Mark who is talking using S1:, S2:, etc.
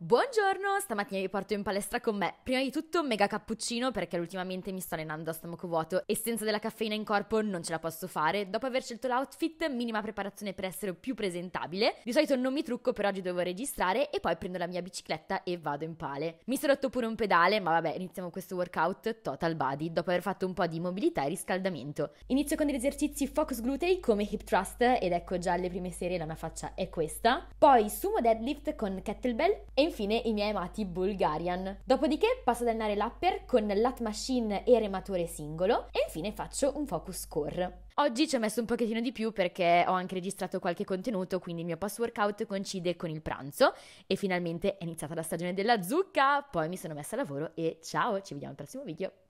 S1: Buongiorno, stamattina vi porto in palestra con me. Prima di tutto un mega cappuccino perché ultimamente mi sto allenando a stomaco vuoto e senza della caffeina in corpo non ce la posso fare. Dopo aver scelto l'outfit, minima preparazione per essere più presentabile. Di solito non mi trucco, per oggi devo registrare e poi prendo la mia bicicletta e vado in pale. Mi sono rotto pure un pedale, ma vabbè, iniziamo questo workout total body dopo aver fatto un po' di mobilità e riscaldamento. Inizio con degli esercizi focus glutei come hip thrust ed ecco già le prime serie la mia faccia è questa. Poi sumo deadlift con kettlebell e infine i miei amati Bulgarian. Dopodiché passo ad allenare l'upper con lat machine e rematore singolo e infine faccio un focus core. Oggi ci ho messo un pochettino di più perché ho anche registrato qualche contenuto, quindi il mio post workout coincide con il pranzo e finalmente è iniziata la stagione della zucca, poi mi sono messa al lavoro e ciao, ci vediamo al prossimo video.